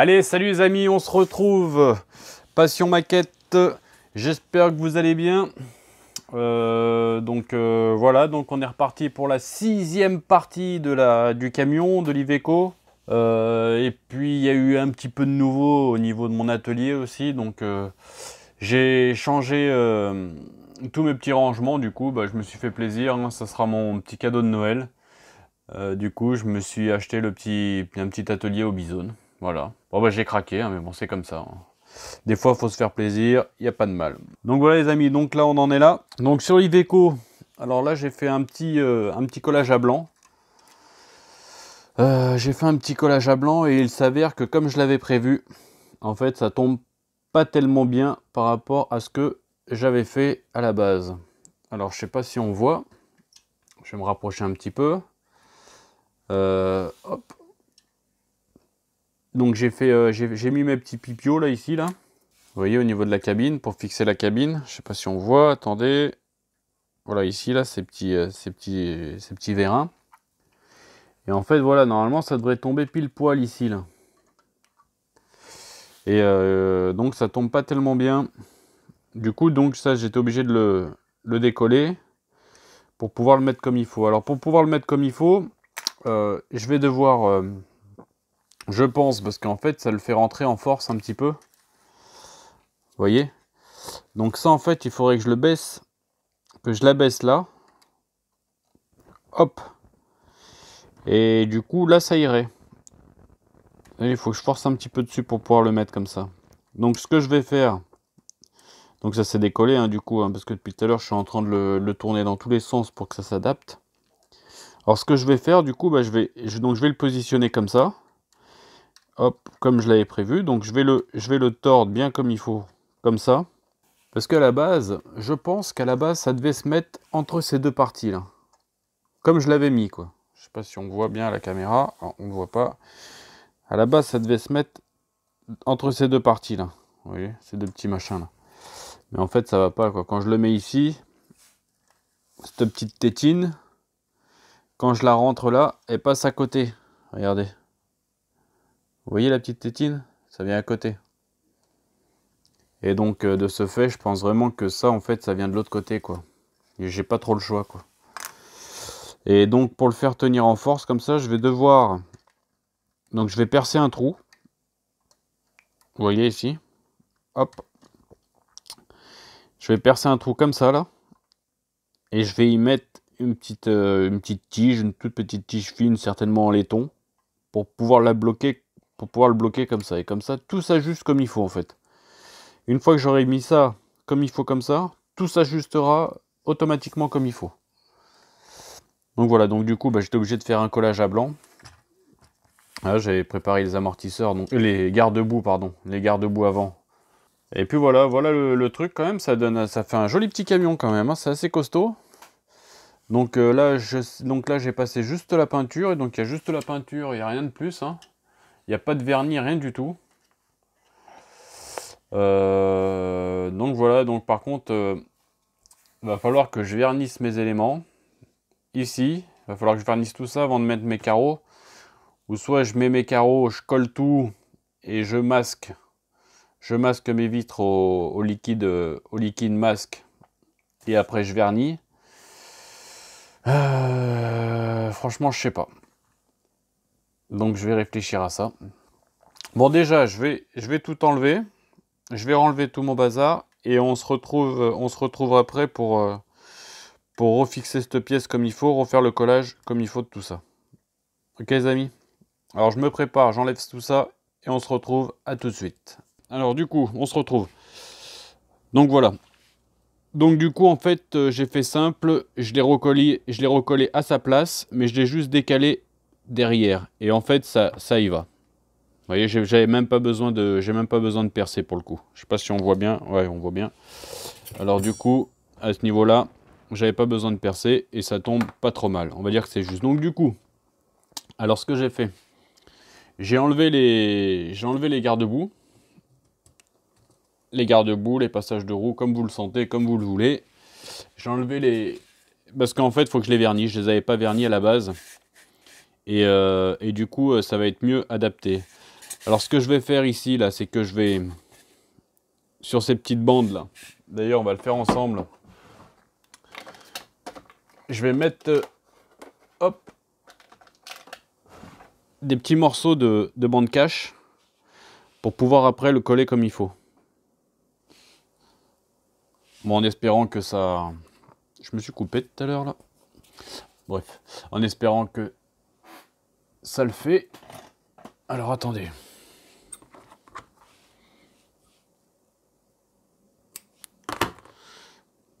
Allez, salut les amis, on se retrouve. Passion maquette, j'espère que vous allez bien. Euh, donc euh, voilà, donc on est reparti pour la sixième partie de la, du camion de l'Iveco. Euh, et puis il y a eu un petit peu de nouveau au niveau de mon atelier aussi. Donc j'ai changé tous mes petits rangements. Du coup, bah, je me suis fait plaisir. Hein, ça sera mon petit cadeau de Noël. du coup, je me suis acheté le petit, un petit atelier au Bison. Voilà. Bon, bah, j'ai craqué, hein, mais bon, c'est comme ça. Hein. Des fois, il faut se faire plaisir, il n'y a pas de mal. Donc voilà, les amis, donc là, on en est là. Donc sur l'Iveco, alors là, j'ai fait un petit, euh, un petit collage à blanc. Euh, j'ai fait un petit collage à blanc et il s'avère que comme je l'avais prévu, en fait, ça tombe pas tellement bien par rapport à ce que j'avais fait à la base. Alors, je sais pas si on voit. Je vais me rapprocher un petit peu. Euh, hop. Donc j'ai fait, euh, j'ai mis mes petits pipiots, là ici là. Vous voyez au niveau de la cabine pour fixer la cabine. Je sais pas si on voit. Attendez. Voilà ici là ces petits, euh, ces petits, ces petits vérins. Et en fait voilà normalement ça devrait tomber pile poil ici là. Et euh, donc ça tombe pas tellement bien. Du coup donc ça j'étais obligé de le, le, décoller pour pouvoir le mettre comme il faut. Alors pour pouvoir le mettre comme il faut, je vais devoir je pense, parce qu'en fait, ça le fait rentrer en force un petit peu. Vous voyez Donc ça, en fait, il faudrait que je le baisse, que je la baisse là. Hop Et du coup, là, ça irait. il faut que je force un petit peu dessus pour pouvoir le mettre comme ça. Donc ce que je vais faire, donc ça s'est décollé hein, du coup, hein, parce que depuis tout à l'heure je suis en train de le, tourner dans tous les sens pour que ça s'adapte. Alors ce que je vais faire du coup, bah, je, vais, donc, je vais le positionner comme ça hop, comme je l'avais prévu. Donc je vais, le, je vais le tordre bien comme il faut, comme ça. Parce qu'à la base, je pense qu'à la base, ça devait se mettre entre ces deux parties là. Comme je l'avais mis quoi. Je sais pas si on voit bien à la caméra, on ne voit pas. À la base, ça devait se mettre entre ces deux parties là. Vous voyez, ces deux petits machins là. Mais en fait, ça va pas quoi. Quand je le mets ici, cette petite tétine, quand je la rentre là, elle passe à côté. Regardez. Vous voyez la petite tétine Ça vient à côté. Et donc, euh, de ce fait, je pense vraiment que ça, en fait, ça vient de l'autre côté, quoi. J'ai pas trop le choix, quoi. Et donc, pour le faire tenir en force, comme ça, je vais devoir... Donc, je vais percer un trou. Vous voyez ici Hop. Je vais percer un trou comme ça, là. Et je vais y mettre une petite, euh, une petite tige, une toute petite tige fine, certainement en laiton, pour pouvoir la bloquer pour pouvoir le bloquer comme ça. Et comme ça, tout s'ajuste comme il faut en fait. Une fois que j'aurai mis ça comme il faut comme ça, tout s'ajustera automatiquement comme il faut. Donc voilà, donc du coup, bah, j'étais obligé de faire un collage à blanc. Ah, j'avais préparé les amortisseurs, donc euh, les garde-boue, pardon, les garde-boue avant. Et puis voilà, voilà le, truc quand même, ça donne, ça fait un joli petit camion quand même, hein, c'est assez costaud. Donc euh, là, donc là, j'ai passé juste la peinture, et donc il y a juste la peinture, il n'y a rien de plus. Hein. Il n'y a pas de vernis, rien du tout. Euh, donc voilà, donc par contre, il euh, va falloir que je vernisse mes éléments. Ici, va falloir que je vernisse tout ça avant de mettre mes carreaux. Ou soit je mets mes carreaux, je colle tout et je masque. Je masque mes vitres au, liquide, au liquide masque. Et après je vernis. Euh, franchement, je sais pas. Donc je vais réfléchir à ça. Bon déjà, je vais, je vais tout enlever. Je vais enlever tout mon bazar et on se retrouve, on se retrouve après pour, euh, pour refixer cette pièce comme il faut, refaire le collage comme il faut de tout ça. Ok les amis Alors je me prépare, j'enlève tout ça et on se retrouve à tout de suite. Alors du coup, on se retrouve. Donc voilà. Donc du coup, en fait, euh, j'ai fait simple, je l'ai recollé, je recollé à sa place, mais je l'ai juste décalé derrière. Et en fait, ça, ça y va. Vous voyez, j'avais même pas besoin de, j'ai même pas besoin de percer pour le coup. Je sais pas si on voit bien. Ouais, on voit bien. Alors du coup, à ce niveau-là, j'avais pas besoin de percer et ça tombe pas trop mal. On va dire que c'est juste. Donc du coup, alors ce que j'ai fait, j'ai enlevé les, j'ai enlevé les garde-boue, les garde-boue, les passages de roue, comme vous le sentez, comme vous le voulez. J'ai enlevé les, parce qu'en fait, faut que je les vernis, Je les avais pas vernis à la base. Euh, et, du coup euh, ça va être mieux adapté. Alors ce que je vais faire ici là c'est que je vais sur ces petites bandes là, d'ailleurs on va le faire ensemble, je vais mettre euh, hop, des petits morceaux de, de bande cache pour pouvoir après le coller comme il faut. Bon, en espérant que ça... Je me suis coupé tout à l'heure là. Bref, en espérant que ça le fait. Alors attendez.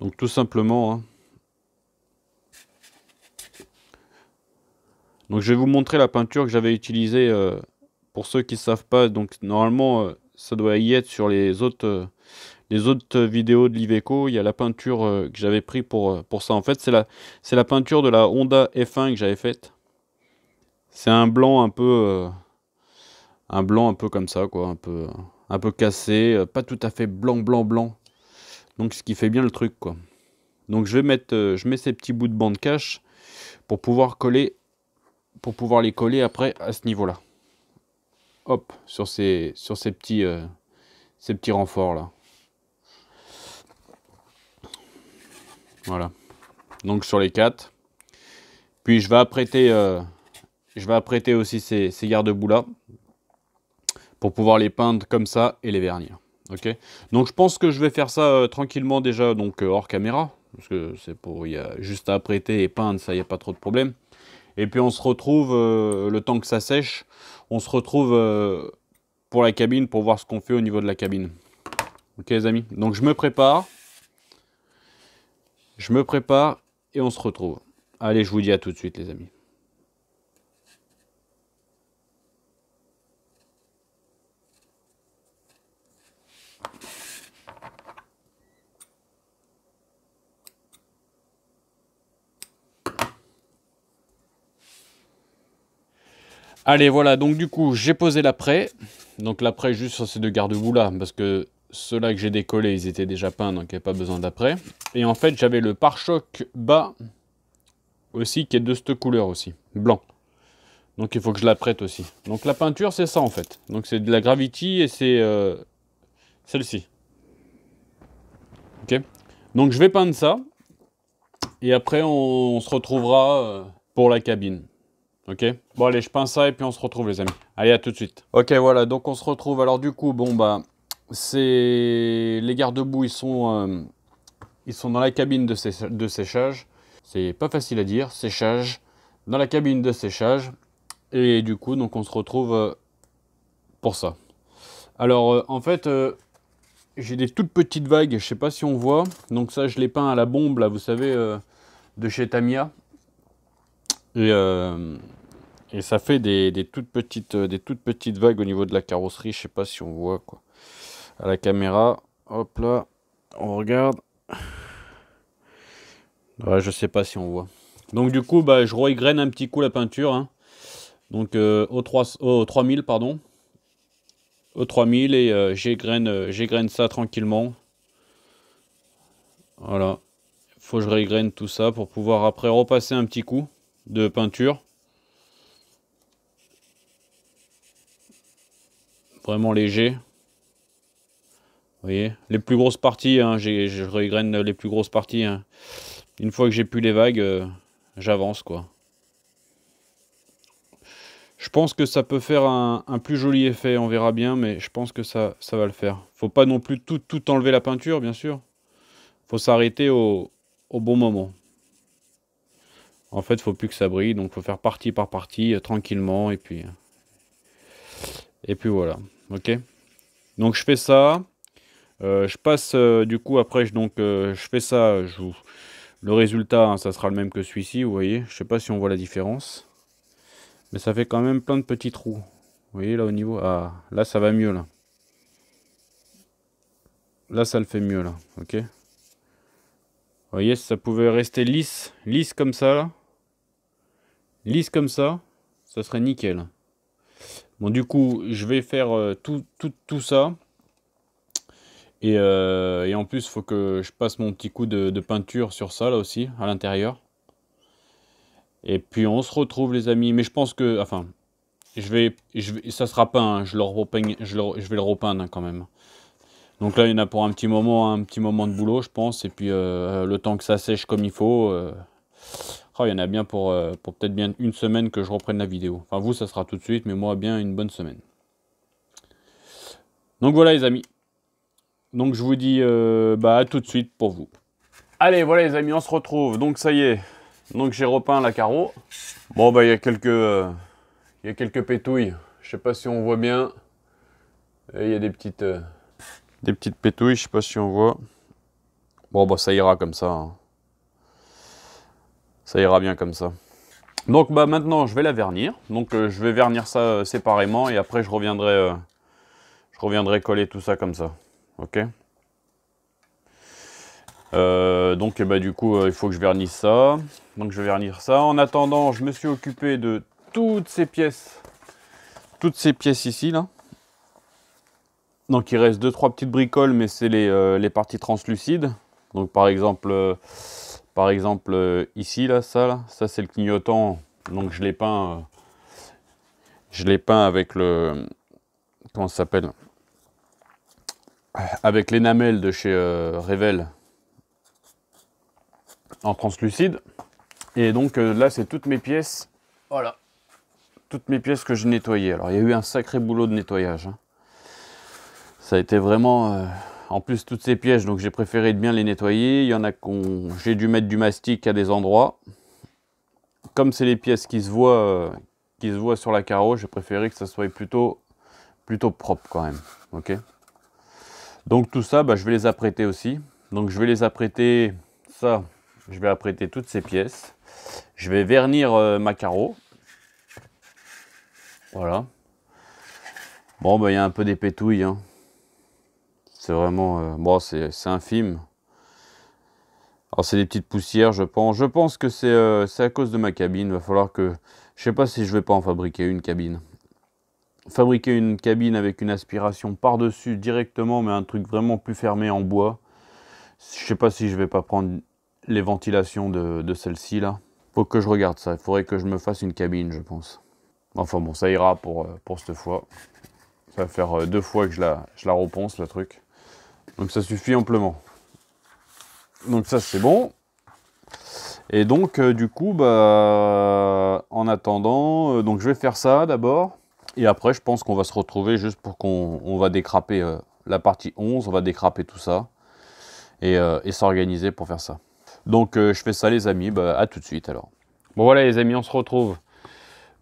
Donc tout simplement. Hein. Donc je vais vous montrer la peinture que j'avais utilisée. Euh, pour ceux qui ne savent pas, donc normalement euh, ça doit y être sur les autres, euh, les autres vidéos de l'Iveco. Il y a la peinture que j'avais pris pour, pour ça. En fait, c'est la, la peinture de la Honda F1 que j'avais faite. C'est un blanc un peu. Euh, un blanc un peu comme ça, quoi. Un peu, un peu cassé. Euh, pas tout à fait blanc, blanc, blanc. Donc ce qui fait bien le truc, quoi. Donc je vais mettre. Euh, je mets ces petits bouts de bande cache pour pouvoir coller. Pour pouvoir les coller après à ce niveau-là. Hop, sur ces, sur ces petits. ces petits renforts là. Voilà. Donc sur les quatre. Puis je vais apprêter je vais apprêter aussi ces, garde-boue là pour pouvoir les peindre comme ça et les vernir. Ok. Donc je pense que je vais faire ça euh, tranquillement déjà, donc euh, hors caméra, parce que c'est pour y a juste à apprêter et peindre, ça n'y a pas trop de problème. Et puis on se retrouve euh, le temps que ça sèche, on se retrouve pour la cabine pour voir ce qu'on fait au niveau de la cabine. Ok les amis. Donc je me prépare, je me prépare et on se retrouve. Allez, je vous dis à tout de suite les amis. Allez, voilà, donc du coup, j'ai posé l'après. Donc l'après, juste sur ces deux garde-boue là, parce que ceux-là que j'ai décollés, ils étaient déjà peints, donc il n'y a pas besoin d'après. Et en fait, j'avais le pare-choc bas aussi, qui est de cette couleur aussi, blanc. Donc il faut que je la prête aussi. Donc la peinture, c'est ça en fait. Donc c'est de la Gravity et c'est euh, celle-ci. Ok Donc je vais peindre ça. Et après, on se retrouvera euh, pour la cabine. OK Bon, allez, je peins ça et puis on se retrouve, les amis. Allez, à tout de suite. OK, voilà, donc on se retrouve. Alors, du coup, bon, bah, c'est. Les garde-boue, ils sont. Euh, ils sont dans la cabine de, séchage. C'est pas facile à dire, séchage. Dans la cabine de séchage. Et du coup, donc, on se retrouve euh, pour ça. Alors, euh, en fait. J'ai des toutes petites vagues, je sais pas si on voit. Donc ça, je les peint à la bombe, là, vous savez, de chez Tamia. Et et ça fait des, toutes petites, euh, des toutes petites vagues au niveau de la carrosserie. Je sais pas si on voit quoi. À la caméra, hop là, on regarde. Ouais, je sais pas si on voit. Donc du coup, bah, je graine un petit coup la peinture. Hein. Donc euh, au, 3, 3000, pardon. Au 3000 et euh, euh, j'égraine ça tranquillement. Voilà. Faut que je régraine tout ça pour pouvoir après repasser un petit coup de peinture. vraiment léger. voyez, les plus grosses parties, hein, je regraine les plus grosses parties. Hein. Une fois que j'ai plus les vagues, euh, j'avance quoi. Je pense que ça peut faire un, plus joli effet, on verra bien, mais je pense que ça, ça va le faire. Faut pas non plus tout, tout enlever la peinture, bien sûr. Faut s'arrêter au, au, bon moment. En fait, faut plus que ça brille, donc faut faire partie par partie, euh, tranquillement, et puis... Euh, et puis voilà ok donc je fais ça euh, je passe euh, du coup après je, donc euh, je fais ça le résultat hein, ça sera le même que celui-ci vous voyez je sais pas si on voit la différence mais ça fait quand même plein de petits trous vous voyez là au niveau ah là ça va mieux là là ça le fait mieux là ok vous voyez ça pouvait rester lisse lisse comme ça lisse comme ça ça serait nickel Bon, du coup, je vais faire euh, tout, tout, tout ça. Et, euh, en plus, il faut que je passe mon petit coup de, peinture sur ça, là aussi, à l'intérieur. Et puis, on se retrouve, les amis. Mais je pense que... Enfin, je vais, je ça sera peint. Hein. je, le repeigne, je, le, je, vais le repeindre hein, quand même. Donc là, il y en a pour un petit moment, hein, un petit moment de boulot, je pense. Et puis, euh, le temps que ça sèche comme il faut, il y en a bien euh, pour, peut-être bien une semaine que je reprenne la vidéo. Enfin, vous, ça sera tout de suite, mais moi, bien une bonne semaine. Donc voilà, les amis. Donc je vous dis euh, bah, à tout de suite pour vous. Allez, voilà, les amis, on se retrouve. Donc ça y est. Donc j'ai repeint la carreau. Bon, bah, il y a quelques... Euh, il y a quelques pétouilles. Je sais pas si on voit bien. il y a des petites... des petites pétouilles, je sais pas si on voit. Bon, bah, ça ira comme ça. Hein. Ça ira bien comme ça. Donc bah, maintenant, je vais la vernir. Donc euh, je vais vernir ça euh, séparément et après je reviendrai, euh, je reviendrai coller tout ça comme ça. Ok donc eh bah, du coup il faut que je vernisse ça donc je vais vernir ça en attendant je me suis occupé de toutes ces pièces toutes ces pièces ici là donc il reste deux trois petites bricoles mais c'est les, les, parties translucides donc par exemple par exemple, euh, ici, là, ça, ça c'est le clignotant. Donc, je l'ai peint, euh, je l'ai peint avec le, comment ça s'appelle Avec l'énamel de chez euh, Revel en translucide. Et donc, là, c'est toutes mes pièces. Voilà. Toutes mes pièces que j'ai nettoyées. Alors, il y a eu un sacré boulot de nettoyage. Hein. Ça a été vraiment en plus, toutes ces pièges, donc j'ai préféré de bien les nettoyer. Il y en a qu'on... J'ai dû mettre du mastic à des endroits. Comme c'est les pièces qui se voient, euh, qui se voient sur la carreau, j'ai préféré que ça soit plutôt, plutôt propre quand même. ok donc tout ça, bah, je vais les apprêter aussi. Donc je vais les apprêter, ça, je vais apprêter toutes ces pièces. Je vais vernir euh, ma carreau. Voilà. Bon, bah, il y a un peu des pétouilles. Hein. C'est vraiment. Euh, bon, c'est un film. Alors c'est des petites poussières, je pense. Je pense que euh, c'est à cause de ma cabine. Va falloir que... Je sais pas si je vais pas en fabriquer une cabine. Fabriquer une cabine avec une aspiration par-dessus directement, mais un truc vraiment plus fermé en bois. Je sais pas si je vais pas prendre les ventilations de, celle-ci là. Faut que je regarde ça. Il faudrait que je me fasse une cabine, je pense. Enfin bon, ça ira pour, euh, pour cette fois. Ça va faire deux fois que je la, je la repense le truc. Donc ça suffit amplement. Donc ça c'est bon. Et donc euh, du coup, bah, en attendant, euh, donc je vais faire ça d'abord. Et après je pense qu'on va se retrouver juste pour qu'on va décraper euh, la partie 11, on va décraper tout ça. Et, s'organiser pour faire ça. Donc je fais ça les amis, bah, à tout de suite alors. Bon voilà les amis, on se retrouve.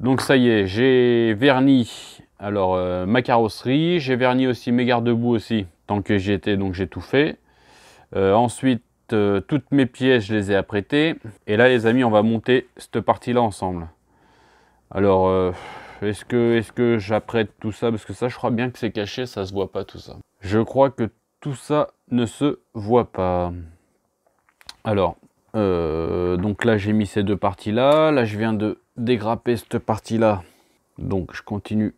Donc ça y est, j'ai verni alors ma carrosserie, j'ai verni aussi mes garde-boue aussi tant que j'y étais, donc j'ai tout fait. Euh, ensuite, euh, toutes mes pièces, je les ai apprêtées. Et là, les amis, on va monter cette partie-là ensemble. Alors, euh, est-ce que, est que j'apprête tout ça Parce que ça, je crois bien que c'est caché, ça se voit pas tout ça. Je crois que tout ça ne se voit pas. Alors, donc là, j'ai mis ces deux parties-là. Là, je viens de dégrapper cette partie-là. Donc, je continue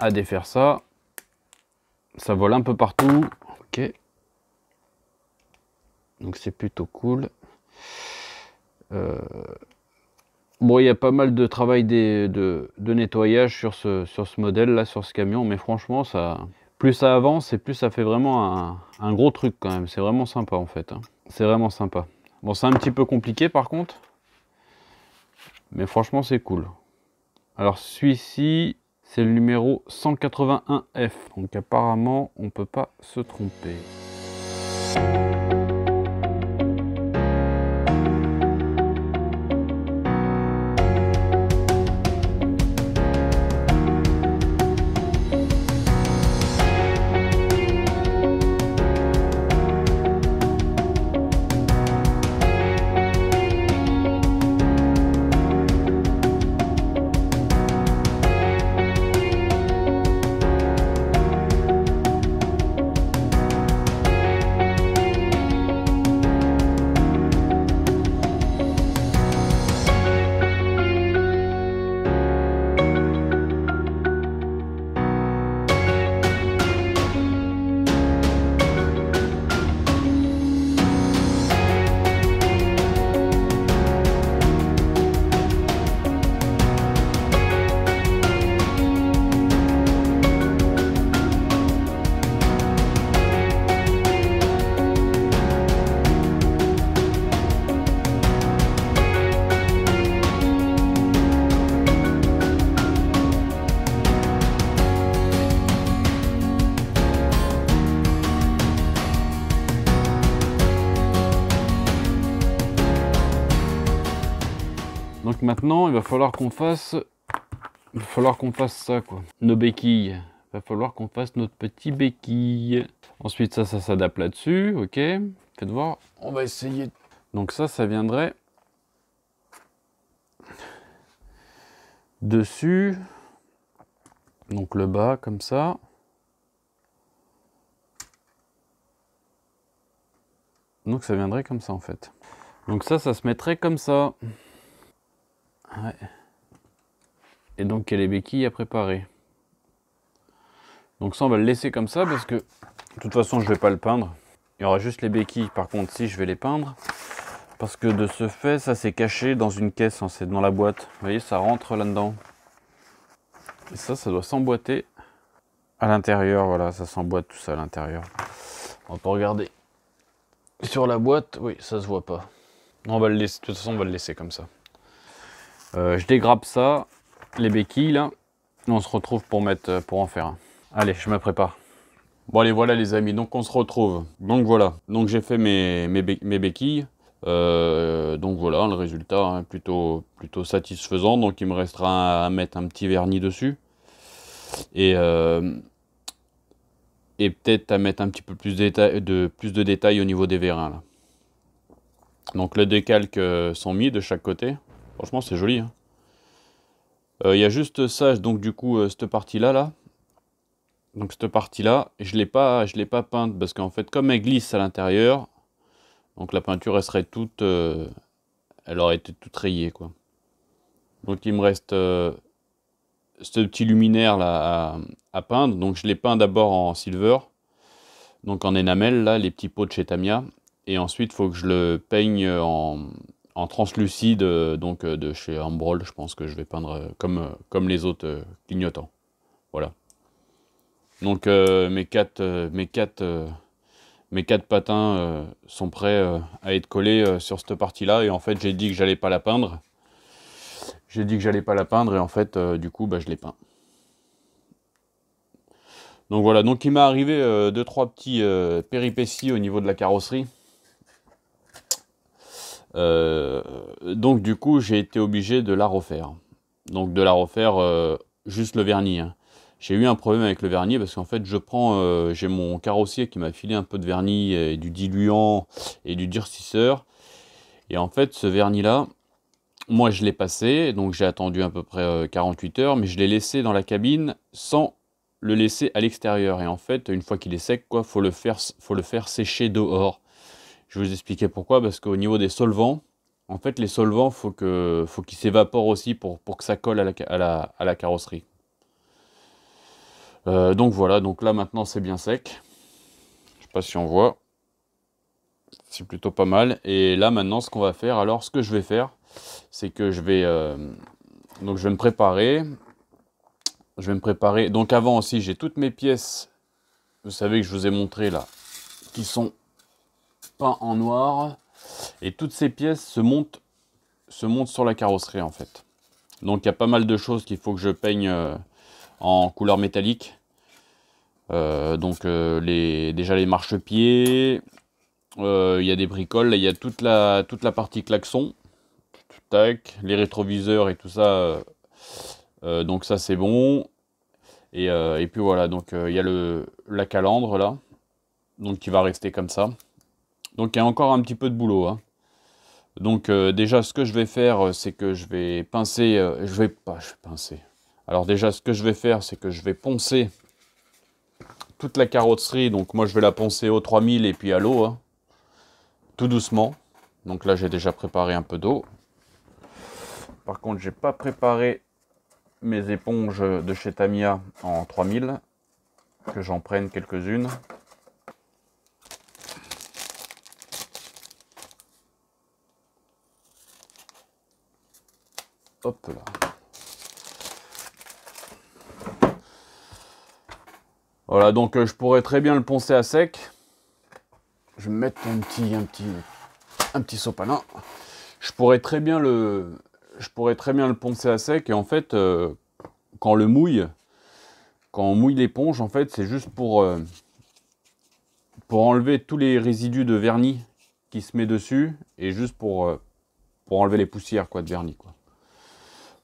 à défaire ça ça vole un peu partout. Ok. Donc c'est plutôt cool. Euh, bon, il y a pas mal de travail des, de, nettoyage sur ce, sur ce modèle-là, sur ce camion. Mais franchement, ça, plus ça avance et plus ça fait vraiment un, gros truc quand même. C'est vraiment sympa en fait. Hein. C'est vraiment sympa. Bon, c'est un petit peu compliqué par contre. Mais franchement, c'est cool. Alors celui-ci, c'est le numéro 181F. Donc apparemment, on ne peut pas se tromper. Donc maintenant, il va falloir qu'on fasse... falloir qu'on fasse ça, quoi. Nos béquilles. Il va falloir qu'on fasse notre petit béquille. Ensuite, ça, ça s'adapte là-dessus, ok. Faites voir. On va essayer. Donc ça, ça viendrait... Dessus. Donc le bas, comme ça. Donc ça viendrait comme ça en fait. Donc ça, ça se mettrait comme ça. Et donc a les béquilles à préparer. Donc ça, on va le laisser comme ça parce que de toute façon, je ne vais pas le peindre. Il y aura juste les béquilles. Par contre, si je vais les peindre, parce que de ce fait, ça s'est caché dans une caisse, hein, c'est dans la boîte. Vous voyez, ça rentre là-dedans. Et ça, ça doit s'emboîter à l'intérieur. Voilà, ça s'emboîte tout ça à l'intérieur. On peut regarder. Sur la boîte, oui, ça se voit pas. On laisser, de toute façon, on va le laisser comme ça. Euh, je dégrappe ça, les béquilles là, on se retrouve pour, mettre, euh, pour en faire un. Allez, je me prépare. Bon allez, voilà les amis, donc on se retrouve. Donc voilà, donc j'ai fait mes, béquilles. Euh, donc voilà, le résultat est hein, plutôt, plutôt satisfaisant. Donc il me restera à, mettre un petit vernis dessus. Et, et peut-être à mettre un petit peu plus, de, plus de détails au niveau des vérins. Donc le décalque sont mis de chaque côté. Franchement, c'est joli. Hein. Euh, il y a juste ça, donc du coup, euh, cette partie-là, là. Donc cette partie-là, je ne l'ai pas, pas peinte parce qu'en fait, comme elle glisse à l'intérieur, donc la peinture, elle serait toute... Euh, elle aurait été toute rayée, quoi. Donc il me reste ce petit luminaire là à, peindre. Donc je l'ai peint d'abord en silver, donc en énamel, là, les petits pots de chez Et ensuite, il faut que je le peigne en, en translucide euh, donc euh, de chez Ambrol, je pense que je vais peindre euh, comme, comme les autres clignotants. Voilà. Donc mes, quatre, mes, quatre, mes quatre patins sont prêts à être collés sur cette partie-là. Et en fait, j'ai dit que j'allais pas la peindre. J'ai dit que j'allais pas la peindre et en fait, du coup, bah, je l'ai peint. Donc voilà, donc il m'est arrivé deux, trois petits péripéties au niveau de la carrosserie. Euh, donc du coup, j'ai été obligé de la refaire. Donc de la refaire euh, juste le vernis. Hein. J'ai eu un problème avec le vernis parce qu'en fait, je prends, euh, j'ai mon carrossier qui m'a filé un peu de vernis et du diluant et du durcisseur. Et en fait, ce vernis-là, moi, je l'ai passé, donc j'ai attendu à peu près 48 heures, mais je l'ai laissé dans la cabine sans le laisser à l'extérieur. Et en fait, une fois qu'il est sec, quoi, faut le faire, faut le faire sécher dehors. Je vais vous expliquer pourquoi, parce qu'au niveau des solvants, en fait, les solvants, faut que, faut qu'ils s'évaporent aussi pour, pour que ça colle à la, à la, carrosserie. Euh, donc voilà, donc là maintenant c'est bien sec. Je ne sais pas si on voit. C'est plutôt pas mal. Et là maintenant ce qu'on va faire, alors ce que je vais faire, c'est que je vais, euh, donc je vais me préparer. Je vais me préparer. Donc avant aussi j'ai toutes mes pièces, vous savez que je vous ai montré là, qui sont peint en noir. Et toutes ces pièces se montent, se montent sur la carrosserie en fait. Donc il y a pas mal de choses qu'il faut que je peigne euh, en couleur métallique. Euh, donc euh, les, déjà les marchepieds, il y a des bricoles, il y a toute la, toute la partie klaxon, tac, les rétroviseurs et tout ça. donc ça c'est bon. Et, puis voilà, donc il y a le, la calandre là, donc qui va rester comme ça. Donc il y a encore un petit peu de boulot. Hein. Donc euh, déjà ce que je vais faire euh, c'est que je vais pincer, euh, je vais pas, je vais pincer. Alors déjà ce que je vais faire c'est que je vais poncer toute la carrosserie. Donc moi je vais la poncer au 3000 et puis à l'eau, hein. tout doucement. Donc là j'ai déjà préparé un peu d'eau. Par contre j'ai pas préparé mes éponges de chez Tamiya en 3000, que j'en prenne quelques-unes. là. Voilà, donc euh, je pourrais très bien le poncer à sec. Je vais mettre un petit, un petit, un petit sopalin. Je pourrais très bien le, je pourrais très bien le poncer à sec. Et en fait, quand euh, quand le mouille, quand on mouille l'éponge, en fait, c'est juste pour, euh, pour enlever tous les résidus de vernis qui se met dessus et juste pour, pour enlever les poussières quoi, de vernis. Quoi.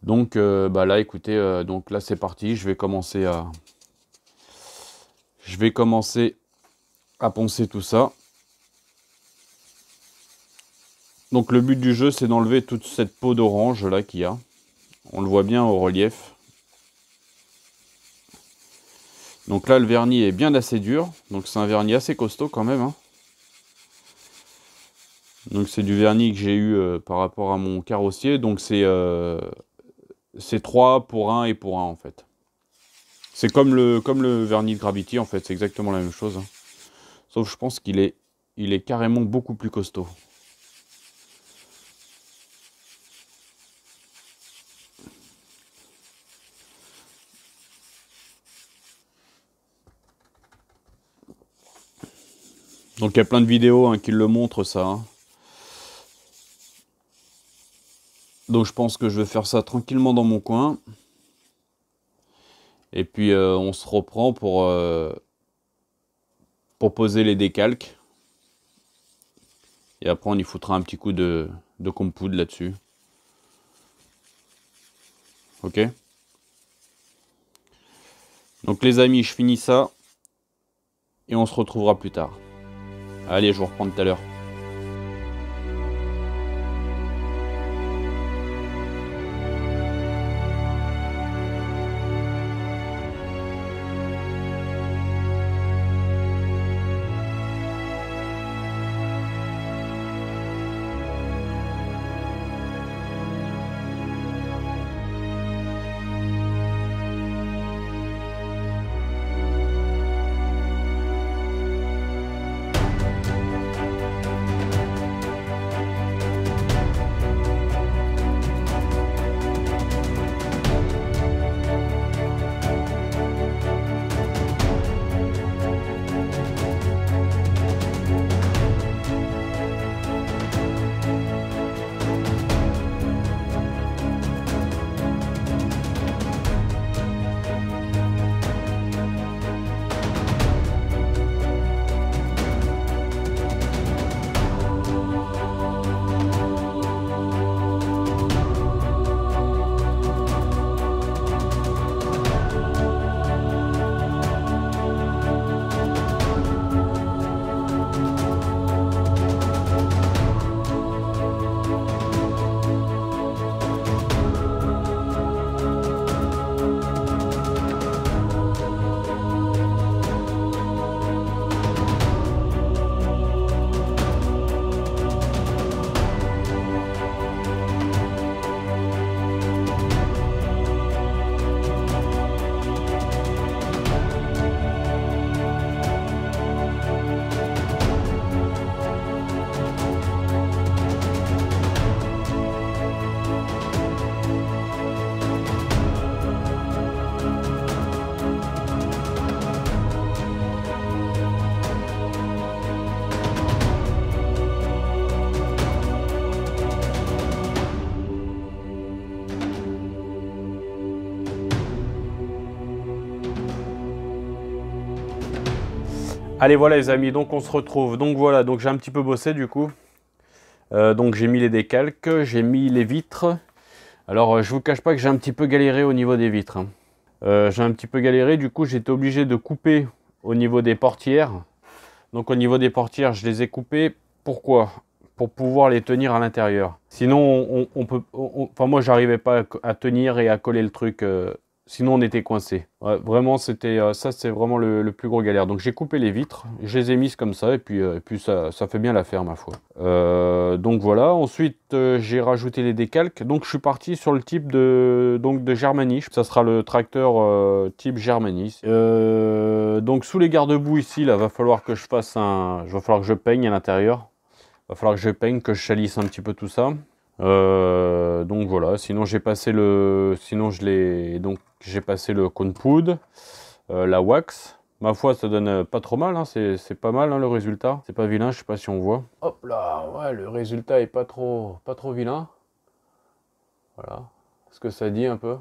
Donc euh, bah là, écoutez, euh, donc là c'est parti. Je vais commencer à, je vais commencer à poncer tout ça. Donc le but du jeu, c'est d'enlever toute cette peau d'orange là qu'il y a. On le voit bien au relief. Donc là, le vernis est bien assez dur. Donc c'est un vernis assez costaud quand même. Hein. Donc c'est du vernis que j'ai eu euh, par rapport à mon carrossier. Donc c'est c'est 3 pour 1 et pour 1 en fait. C'est comme le, comme le vernis de Gravity en fait, c'est exactement la même chose. Hein. Sauf je pense qu'il est, il est carrément beaucoup plus costaud. Donc il y a plein de vidéos hein, qui le montrent ça. Hein. Donc je pense que je vais faire ça tranquillement dans mon coin. Et puis euh, on se reprend euh, pour, poser les décalques. Et après on y foutra un petit coup de, de là-dessus. Ok Donc les amis, je finis ça. Et on se retrouvera plus tard. Allez, je vous reprends tout à l'heure. Allez, voilà les amis, donc on se retrouve. Donc voilà, donc j'ai un petit peu bossé du coup. Euh, donc j'ai mis les décalques, j'ai mis les vitres. Alors euh, je vous cache pas que j'ai un petit peu galéré au niveau des vitres. Hein. Euh, j'ai un petit peu galéré, du coup j'étais obligé de couper au niveau des portières. Donc au niveau des portières, je les ai coupées. Pourquoi Pour pouvoir les tenir à l'intérieur. Sinon, on, peut... enfin moi, j'arrivais pas à tenir et à coller le truc... Sinon, on était coincé. vraiment, c'était euh, ça, c'est vraiment le, plus gros galère. Donc, j'ai coupé les vitres, je les ai mises comme ça, et puis, euh, puis ça, fait bien l'affaire, ma foi. Euh, donc voilà. Ensuite, j'ai rajouté les décalques. Donc, je suis parti sur le type de donc de germanie Ça sera le tracteur type Germanis. donc, sous les garde-boue ici, là, va falloir que je fasse un, va falloir que je peigne à l'intérieur. Va falloir que je peigne, que je chalisse un petit peu tout ça. donc voilà, sinon j'ai passé le. Sinon je l'ai. Donc j'ai passé le cône poudre, euh, la wax. Ma foi, ça donne euh, pas trop mal, hein, c'est pas mal hein, le résultat. C'est pas vilain, je sais pas si on voit. Hop là, ouais, le résultat est pas trop, pas trop vilain. Voilà, ce que ça dit un peu.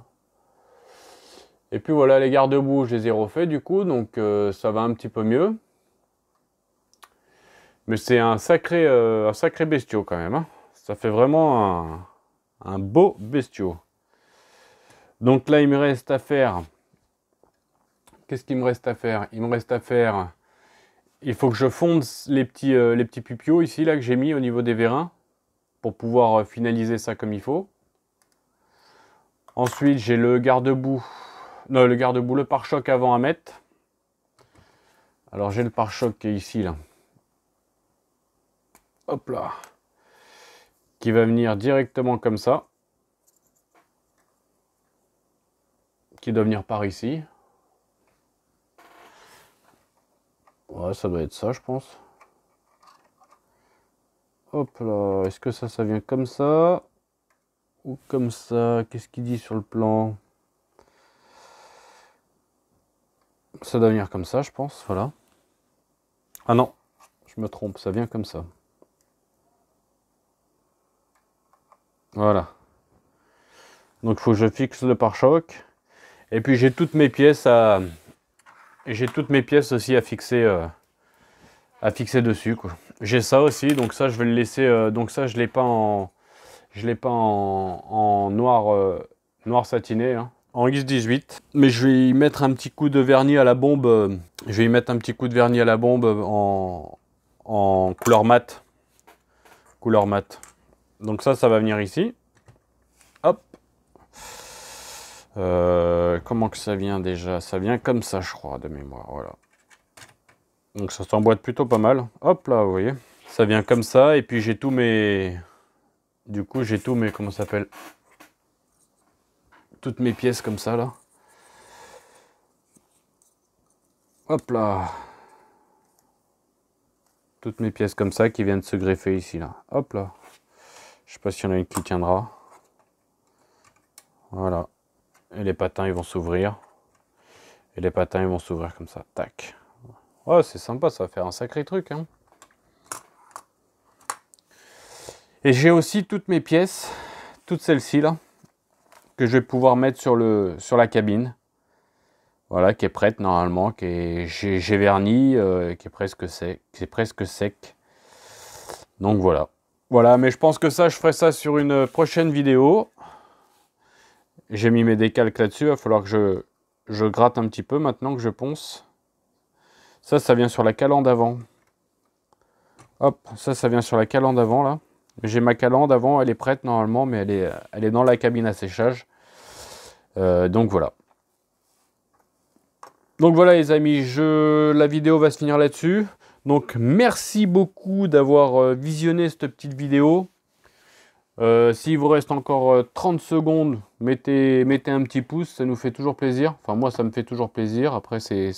Et puis voilà, les garde-boue, je les ai refaits du coup, donc euh, ça va un petit peu mieux. Mais c'est un sacré, un sacré bestiau quand même. Hein. Ça fait vraiment un, un beau bestiau. Donc là, il me reste à faire. Qu'est-ce qu'il me reste à faire Il me reste à faire. Il faut que je fonde les petits, euh, les petits ici, là, que j'ai mis au niveau des vérins, pour pouvoir euh, finaliser ça comme il faut. Ensuite, j'ai le garde-boue. Non, le garde-boue, le pare-choc avant à mettre. Alors, j'ai le pare-choc qui est ici, là. Hop là. Qui va venir directement comme ça. qui doit venir par ici. Ouais, ça doit être ça, je pense. Hop là, est-ce que ça, ça vient comme ça Ou comme ça Qu'est-ce qu'il dit sur le plan Ça doit venir comme ça, je pense, voilà. Ah non, je me trompe, ça vient comme ça. Voilà. Donc il faut que je fixe le pare-choc. Et puis j'ai toutes mes pièces à j'ai toutes mes pièces aussi à fixer euh, à fixer dessus J'ai ça aussi donc ça je vais le laisser euh, donc ça je l'ai pas en je l'ai pas en, noir euh, noir satiné hein. en x 18 mais je vais y mettre un petit coup de vernis à la bombe je vais y mettre un petit coup de vernis à la bombe en, en couleur mat couleur mat. Donc ça, ça va venir ici. Euh, comment que ça vient déjà Ça vient comme ça, je crois, de mémoire. Voilà. Donc ça s'emboîte plutôt pas mal. Hop là, vous voyez. Ça vient comme ça. Et puis j'ai tous mes... Du coup, j'ai tous mes... Comment ça s'appelle Toutes mes pièces comme ça, là. Hop là. Toutes mes pièces comme ça qui viennent se greffer ici, là. Hop là. Je sais pas s'il y en a une qui tiendra. Voilà. Et les patins, ils vont s'ouvrir. Et les patins, ils vont s'ouvrir comme ça. Tac. Oh, c'est sympa, ça va faire un sacré truc. Hein. Et j'ai aussi toutes mes pièces, toutes celles-ci là, que je vais pouvoir mettre sur, le, sur la cabine. Voilà, qui est prête normalement, qui est, j'ai, verni, euh, qui, est presque sec, qui est presque sec. Donc voilà. Voilà, mais je pense que ça, je ferai ça sur une prochaine vidéo. J'ai mis mes décalques là-dessus, il va falloir que je, gratte un petit peu maintenant que je ponce. Ça, ça vient sur la calande avant. Hop, ça, ça vient sur la calande avant, là. J'ai ma calande avant, elle est prête normalement, mais elle est, elle est dans la cabine à séchage. Euh, donc voilà. Donc voilà les amis, je... la vidéo va se finir là-dessus. Donc merci beaucoup d'avoir euh, visionné cette petite vidéo. Euh, s'il vous reste encore 30 euh, secondes, mettez, un petit pouce, ça nous fait toujours plaisir. Enfin, moi, ça me fait toujours plaisir. Après, c'est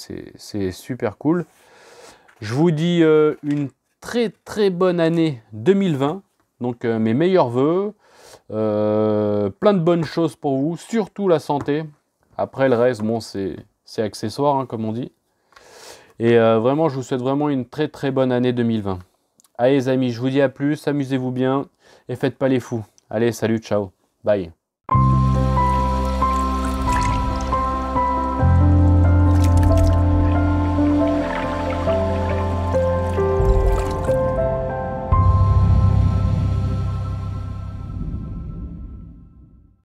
super cool. Je vous dis euh, une très très bonne année 2020. Donc, mes meilleurs voeux. plein de bonnes choses pour vous, surtout la santé. Après, le reste, bon, c'est accessoire, hein, comme on dit. Et vraiment, je vous souhaite vraiment une très très bonne année 2020. Allez, les amis, je vous dis à plus. Amusez-vous bien et faites pas les fous. Allez, salut, ciao, bye.